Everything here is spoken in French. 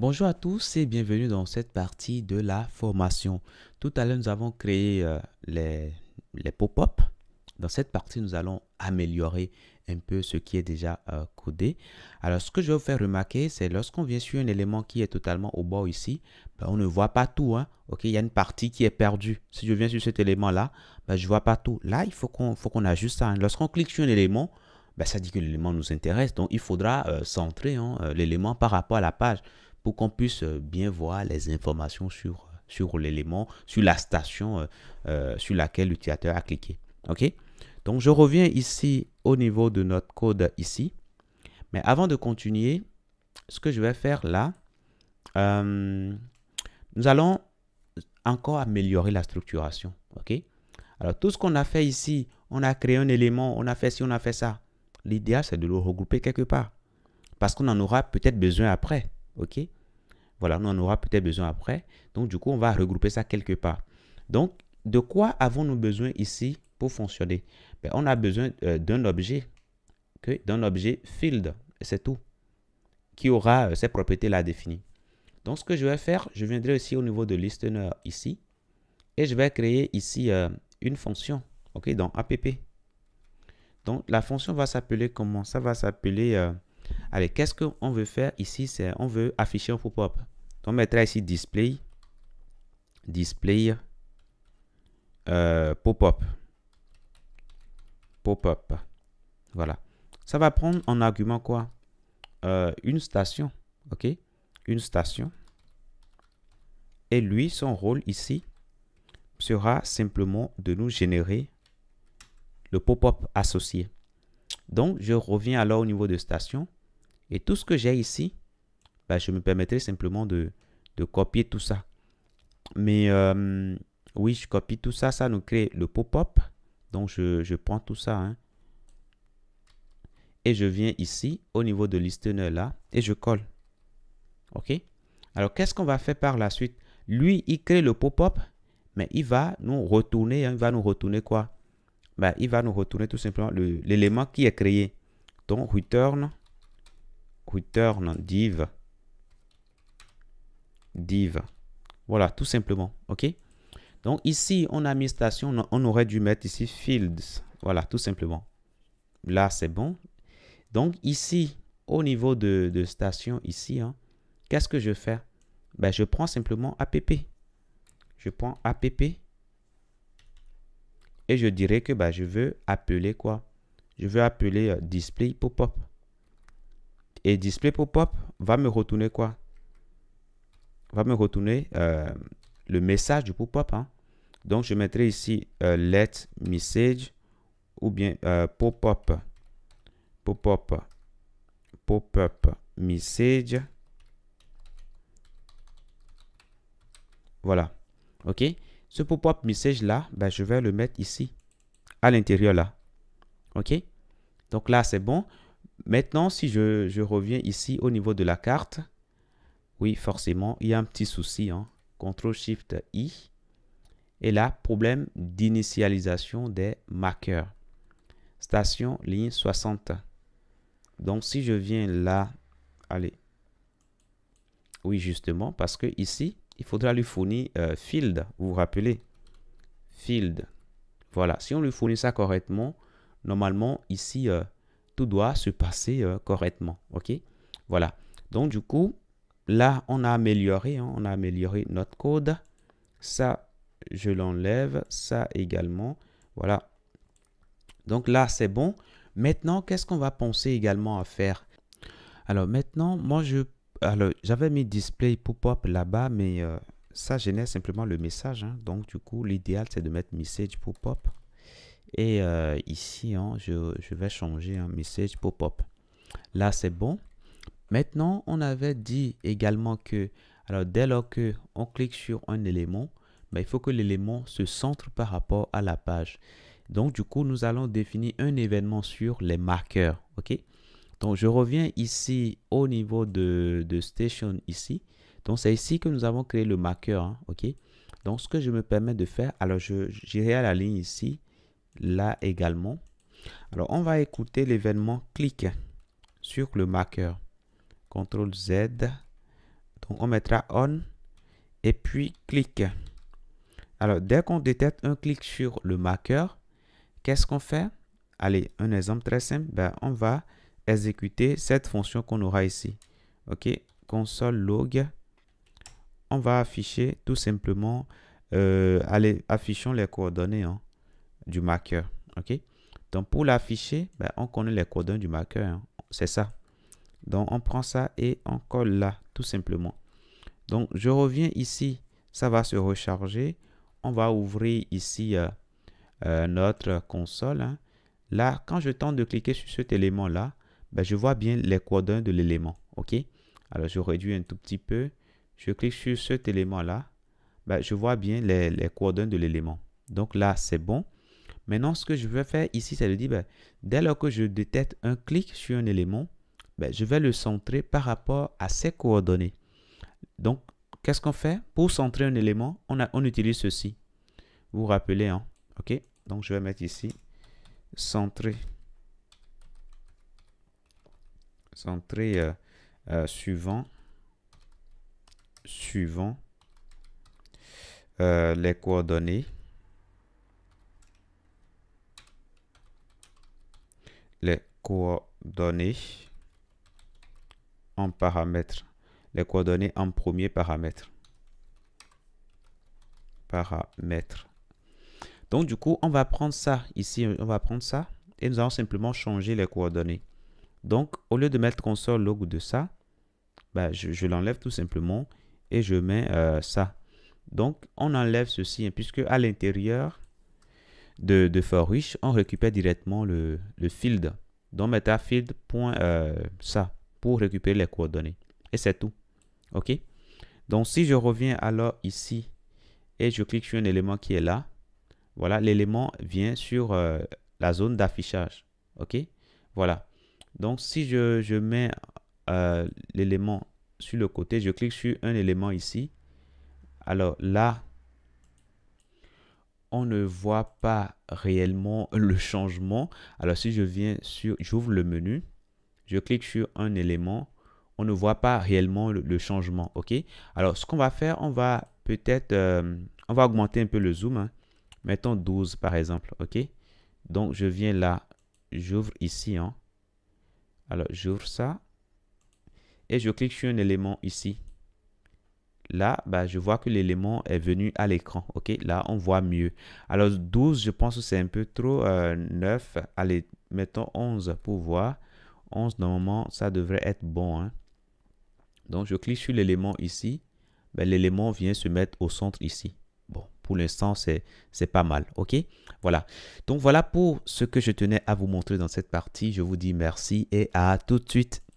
Bonjour à tous et bienvenue dans cette partie de la formation. Tout à l'heure, nous avons créé euh, les, les pop-up. Dans cette partie, nous allons améliorer un peu ce qui est déjà euh, codé. Alors, ce que je vais vous faire remarquer, c'est lorsqu'on vient sur un élément qui est totalement au bord ici, ben, on ne voit pas tout. Hein? Il y a une partie qui est perdue. Si je viens sur cet élément-là, ben, je ne vois pas tout. Là, il faut qu'on qu'on ajuste ça. Hein. Lorsqu'on clique sur un élément, ben, ça dit que l'élément nous intéresse. Donc, il faudra euh, centrer hein, l'élément par rapport à la page pour qu'on puisse euh, bien voir les informations sur, euh, sur l'élément, sur la station euh, sur laquelle l'utilisateur a cliqué. OK Donc, je reviens ici au niveau de notre code ici. Mais avant de continuer, ce que je vais faire là, nous allons encore améliorer la structuration. OK Alors, tout ce qu'on a fait ici, on a créé un élément, on a fait ci, on a fait ça. L'idéal, c'est de le regrouper quelque part. Parce qu'on en aura peut-être besoin après. OK voilà, nous en aura peut-être besoin après. Donc, du coup, on va regrouper ça quelque part. Donc, de quoi avons-nous besoin ici pour fonctionner ben, On a besoin euh, d'un objet, d'un objet field, c'est tout, qui aura euh, ces propriétés-là définies. Donc, ce que je vais faire, je viendrai aussi au niveau de listener ici, et je vais créer ici euh, une fonction, ok, dans app. Donc, la fonction va s'appeler comment Ça va s'appeler... Allez, qu'est-ce qu'on veut faire ici C'est on veut afficher un pop on mettra ici display, display euh, pop-up. Pop-up. Voilà. Ça va prendre en argument quoi euh, Une station. OK Une station. Et lui, son rôle ici sera simplement de nous générer le pop-up associé. Donc, je reviens alors au niveau de station. Et tout ce que j'ai ici, bah, je me permettrai simplement de, copier tout ça. Mais euh, oui, je copie tout ça, ça nous crée le pop-up. Donc, je, prends tout ça. Hein. et je viens ici, au niveau de listener là, et je colle. OK Alors, qu'est-ce qu'on va faire par la suite Lui, il crée le pop-up, mais il va nous retourner, hein. il va nous retourner quoi bah, Il va nous retourner tout simplement l'élément qui est créé. Donc, return, return div div. Voilà, tout simplement. OK Donc ici, on a mis station. On aurait dû mettre ici fields. Voilà, tout simplement. Là, c'est bon. Donc ici, au niveau de, station, ici, hein, qu'est-ce que je fais ben, Je prends simplement app. Je prends app. Et je dirais que ben, je veux appeler quoi Je veux appeler euh, display pop-up. Et display pop-up va me retourner quoi va me retourner euh, le message du pop-up. Hein. Donc, je mettrai ici euh, let message ou bien euh, pop-up, pop-up, pop-up message. Voilà. OK. Ce pop-up message là, ben, je vais le mettre ici, à l'intérieur là. OK. Donc là, c'est bon. Maintenant, si je reviens ici au niveau de la carte, oui, forcément, il y a un petit souci. Hein. CTRL-SHIFT-I. Et là, problème d'initialisation des marqueurs. Station ligne 60. Donc, si je viens là, allez. Oui, justement, parce que ici, il faudra lui fournir euh, field. Vous vous rappelez Field. Voilà. Si on lui fournit ça correctement, normalement, ici, euh, tout doit se passer euh, correctement. OK Voilà. Donc, du coup, Là, on a amélioré, hein, on a amélioré notre code. Ça, je l'enlève, ça également. Voilà. Donc là, c'est bon. Maintenant, qu'est-ce qu'on va penser également à faire Alors maintenant, moi, je, alors j'avais mis display pop-up là-bas, mais euh, ça génère simplement le message. Hein. Donc du coup, l'idéal, c'est de mettre message pop-up. Et euh, ici, hein, je, vais changer un message pop-up. Là, c'est bon. Maintenant, on avait dit également que, alors dès lors que on clique sur un élément, ben, il faut que l'élément se centre par rapport à la page. Donc, du coup, nous allons définir un événement sur les marqueurs. Donc, je reviens ici au niveau de, Station ici. Donc, c'est ici que nous avons créé le marqueur. Hein, OK Donc, ce que je me permets de faire, alors, j'irai à la ligne ici, là également. Alors, on va écouter l'événement clic sur le marqueur. CTRL Z. Donc on mettra on et puis clic. Alors dès qu'on détecte un clic sur le marqueur, qu'est-ce qu'on fait Allez, un exemple très simple, ben, on va exécuter cette fonction qu'on aura ici. OK, console log. On va afficher tout simplement, euh, allez, affichons les coordonnées hein, du marqueur. OK, donc pour l'afficher, ben, on connaît les coordonnées du marqueur. Hein. C'est ça. Donc, on prend ça et on colle là, tout simplement. Donc, je reviens ici. Ça va se recharger. On va ouvrir ici euh, euh, notre console. Hein. Là, quand je tente de cliquer sur cet élément-là, ben, je vois bien les coordonnées de l'élément. OK Alors, je réduis un tout petit peu. Je clique sur cet élément-là. Ben, je vois bien les, les coordonnées de l'élément. Donc là, c'est bon. Maintenant, ce que je veux faire ici, c'est de dire, ben, dès lors que je détecte un clic sur un élément, ben, je vais le centrer par rapport à ses coordonnées. Donc, qu'est-ce qu'on fait Pour centrer un élément, on, a, utilise ceci. Vous vous rappelez, hein? OK Donc, je vais mettre ici, centrer. Centrer euh, euh, suivant. Suivant. Euh, les coordonnées. Les coordonnées paramètres Les coordonnées en premier paramètre. paramètres Donc du coup, on va prendre ça ici, on va prendre ça et nous allons simplement changer les coordonnées. Donc au lieu de mettre console log de ça, ben, je, l'enlève tout simplement et je mets euh, ça. Donc on enlève ceci hein, puisque à l'intérieur de, de each on récupère directement le, le field. Donc metafield. field point, euh, ça pour récupérer les coordonnées. Et c'est tout. OK Donc, si je reviens alors ici et je clique sur un élément qui est là, voilà, l'élément vient sur euh, la zone d'affichage. OK Voilà. Donc, si je, mets euh, l'élément sur le côté, je clique sur un élément ici. Alors là, on ne voit pas réellement le changement. Alors si je viens sur, j'ouvre le menu, je clique sur un élément, on ne voit pas réellement le, changement. OK Alors, ce qu'on va faire, on va peut-être, euh, on va augmenter un peu le zoom. Hein. Mettons 12 par exemple. OK Donc, je viens là, j'ouvre ici. Hein. Alors, j'ouvre ça et je clique sur un élément ici. Là, bah, je vois que l'élément est venu à l'écran. OK, là, on voit mieux. Alors, 12, je pense que c'est un peu trop. Euh, neuf. 9, allez, mettons 11 pour voir. 11, normalement, ça devrait être bon. Hein. Donc, je clique sur l'élément ici. Ben, l'élément vient se mettre au centre ici. Bon, pour l'instant, c'est pas mal. OK Voilà. Donc, voilà pour ce que je tenais à vous montrer dans cette partie. Je vous dis merci et à tout de suite.